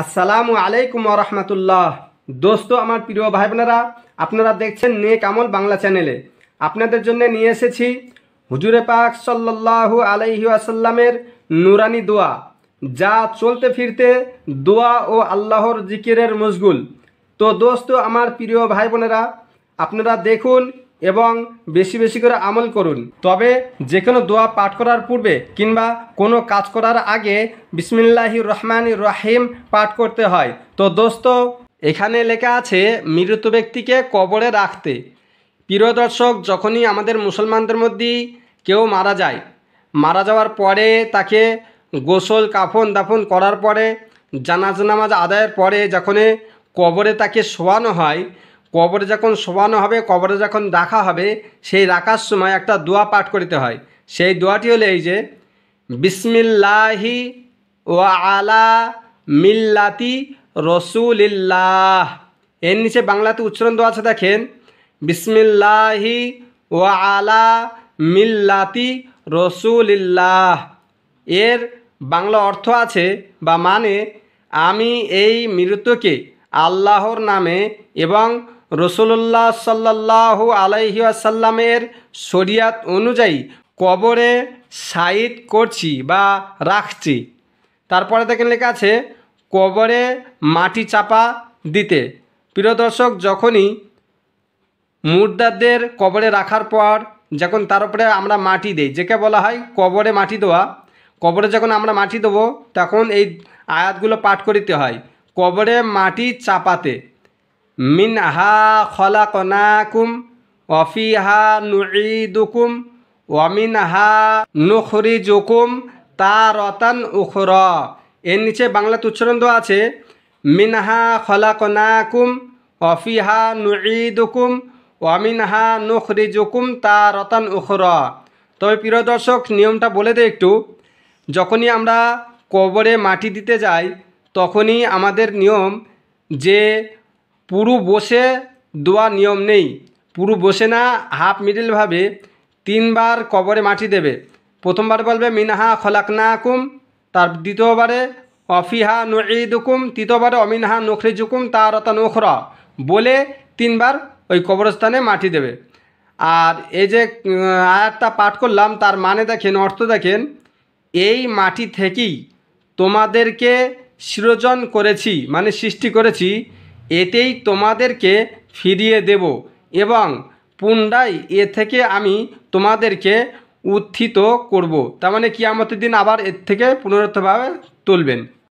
আসসালামু আলাইকুম রহমতুল্লাহ দোস্ত আমার প্রিয় ভাই বোনেরা আপনারা দেখছেন নেক আমল বাংলা চ্যানেলে আপনাদের জন্য নিয়ে এসেছি হুজুরে পাক সাল্লাহু আলাইহি আসাল্লামের নুরানি দোয়া যা চলতে ফিরতে দোয়া ও আল্লাহর জিকিরের মজগুল তো দোস্ত আমার প্রিয় ভাই বোনেরা আপনারা দেখুন এবং বেশি বেশি করে আমল করুন তবে যে কোনো দোয়া পাঠ করার পূর্বে কিংবা কোনো কাজ করার আগে বিসমিল্লাহ রহমান রাহিম পাঠ করতে হয় তো দোস্ত এখানে লেখা আছে মৃত ব্যক্তিকে কবরে রাখতে প্রিয় দর্শক যখনই আমাদের মুসলমানদের মধ্যেই কেউ মারা যায় মারা যাওয়ার পরে তাকে গোসল কাফন দাফন করার পরে জানাজ নামাজ আদায়ের পরে যখন কবরে তাকে শোয়ানো হয় কবরে যখন শোবানো হবে কবরে যখন রাখা হবে সেই রাখার সময় একটা দোয়া পাঠ করতে হয় সেই দোয়াটি হলো এই যে বিসমিল্লাহি ওয়া আলা মিল্লাতি রসুলিল্লাহ এর নিচে বাংলাতে উচ্চারণ দেওয়া আছে দেখেন বিসমিল্লাহি ওয়া আলা মিল্লাতি রসুলিল্লাহ এর বাংলা অর্থ আছে বা মানে আমি এই মৃতকে আল্লাহর নামে এবং রসুল্লাহ সাল্লাহ আসাল্লামের শরিয়াত অনুযায়ী কবরে সাইড করছি বা রাখছি তারপরে দেখেন লেখা আছে কবরে মাটি চাপা দিতে প্রিয় দর্শক যখনই মুর্দাদের কবরে রাখার পর যখন তার উপরে আমরা মাটি দেই যেকে বলা হয় কবরে মাটি দেওয়া কবরে যখন আমরা মাটি দেবো তখন এই আয়াতগুলো পাঠ করিতে হয় কবরে মাটি চাপাতে মিনহা খলাকনাকুম অফিহা নুঈদুকুম ওয়ামিনহা নুখরিজুকুম তারতান উখর এর নিচে বাংলা উচ্চারণ দেওয়া আছে মিনহা খলাকনাকুম অফিহা নুঈদুকুম ওয়ামিনহা নুখরিজুকুম তারতান উখর তবে প্রিয় দর্শক নিয়মটা বলে দে একটু যখনই আমরা কবরে মাটি দিতে যাই তখনই আমাদের নিয়ম যে পুরু বসে দোয়া নিয়ম নেই পুরু বসে না হাফ মিডিলভাবে তিনবার কবরে মাটি দেবে প্রথমবার বলবে মিনহা খলাকনাকুম তার দ্বিতীয়বারে অফিহা নুকুম তৃতীয়বারে অমিনহা নখরি তার অত নোখরা বলে তিনবার ওই কবরস্থানে মাটি দেবে আর এই যে আয়াতটা পাঠ করলাম তার মানে দেখেন অর্থ দেখেন এই মাটি থেকেই তোমাদেরকে সৃজন করেছি মানে সৃষ্টি করেছি এতেই তোমাদেরকে ফিরিয়ে দেব এবং পুনরায় এ থেকে আমি তোমাদেরকে উত্থিত করব তার মানে কিয়ামতের দিন আবার এর থেকে পুনরুত্থভাবে তুলবেন